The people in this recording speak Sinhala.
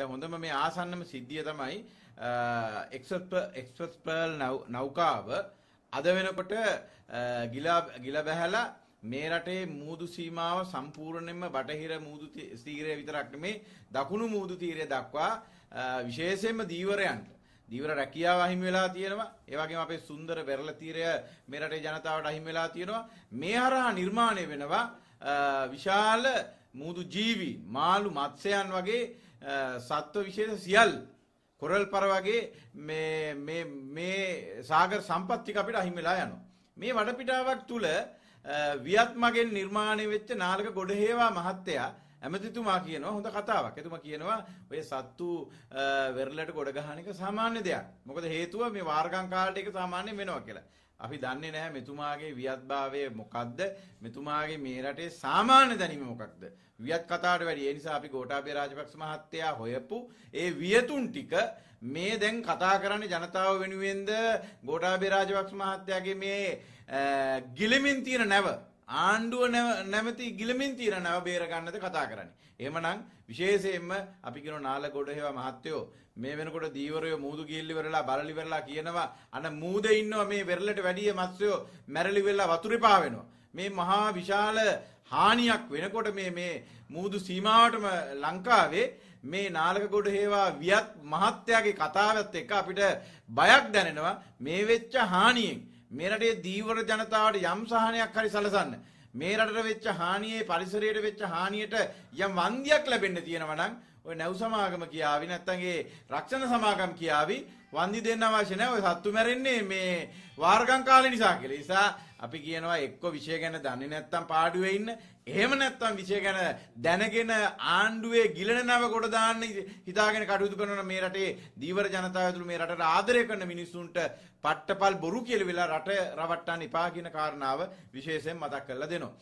දැන් හොඳම මේ ආසන්නම සිද්ධිය තමයි එක්ස්ප්‍රස් පර්ල් නෞකාව අද වෙනකොට ගිලා ගිලා බැහැලා මේ රටේ මූදු සීමාව සම්පූර්ණයෙන්ම බටහිර මූදු තීරය විතරක් නෙමේ දකුණු මූදු තීරය දක්වා විශේෂයෙන්ම දීවරයන්ට දීවර රැකියාව අහිමි වෙලා තියෙනවා ඒ වගේම අපේ සුන්දර වෙරළ තීරය මේ රටේ ජනතාවට අහිමි වෙලා තියෙනවා මේ හරහා නිර්මාණය වෙනවා විශාල මූදු ජීවි මාළු මත්ස්‍යයන් වගේ සත්ව විශේෂ සියල් කොරල් පර වගේ මේ සාගර සම්පත්තික අපිට අහිමිලා යනු. මේ වඩපිටාවක් තුළ වියත්මගෙන් නිර්මාණය වෙච්ච නාලක ගොඩහේවා මහත්තයා ඇමතිතුමා කියනවා හොඳ කතාවක්. එතුමා කියනවා ඔය සත්තු වෙරළට ගොඩ ගහන එක සාමාන්‍ය දෙයක්. මොකද හේතුව මේ වාර්ගම් කාලට ඒක සාමාන්‍යයෙන් වෙනවා කියලා. අපි දන්නේ නැහැ මෙතුමාගේ වියත්භාවය මොකක්ද? මෙතුමාගේ මේ රටේ සාමාන්‍ය දැනීම මොකක්ද? වියත් කතාවට වැඩි ඒ නිසා අපි ගෝඨාභය රාජපක්ෂ මහත්තයා හොයපු ඒ වියතුන් ටික මේ දැන් කතා කරන්නේ ජනතාව වෙනුවෙන්ද ගෝඨාභය රාජපක්ෂ මහත්තයාගේ මේ ගිලිමින් තියෙන නැව ආණ්ඩුව නැමැති ගිලමින් තියෙන නැව බේර ගන්නද කතා කරන්නේ. එහෙමනම් විශේෂයෙන්ම අපි කියන නාලකොඩ හේවා මහත්තයෝ මේ වෙනකොට දීවරය මූදු ගිල්ලි වෙරලා බලලි වෙරලා කියනවා අන මූදේ ඉන්නවා මේ වෙරළට වැඩිය මත්ස්‍යෝ මැරලි වෙලා වතුරේ පාවෙනවා. මේ මහා විශාල හානියක් වෙනකොට මේ මේ මූදු සීමාවටම ලංකාවේ මේ නාලකගොඩ හේවා වියත් මහත්තයාගේ කතාවත් එක්ක අපිට බයක් දැනෙනවා මේ වෙච්ච හානියෙන්. මේ රටේ දීවර ජනතාවට යම් සහනයක් හරි සලසන්න. මේ රටට වෙච්ච හානියේ පරිසරයට වෙච්ච හානියට යම් වන්දියක් ලැබෙන්න තියෙනවා නම් ඔය නැව් සමාගම කියාවි නැත්තන්ගේ රක්ෂණ සමාගම් කියාවි වන්දි දෙන්න අවශ්‍ය නැහැ ඔය සත්තු මැරෙන්නේ මේ වාර්ගම් කාලේ නිසා කියලා. නිසා අපි කියනවා එක්ක විෂය ගැන දන්නේ නැත්තම් පාඩුවේ ඉන්න. එහෙම නැත්තම් විෂය ගැන දැනගෙන ආණ්ඩුවේ ගිලන නැව කොට දාන්න හිතාගෙන කටයුතු කරන මේ රටේ දීවර ජනතාව ඇතුළු මේ රටට ආදරය කරන මිනිස්සුන්ට පට්ටපල් බොරු කියලා වෙලා රට රවට්ටන්න එපා කියන කාරණාව විශේෂයෙන් මතක් කරලා දෙනවා.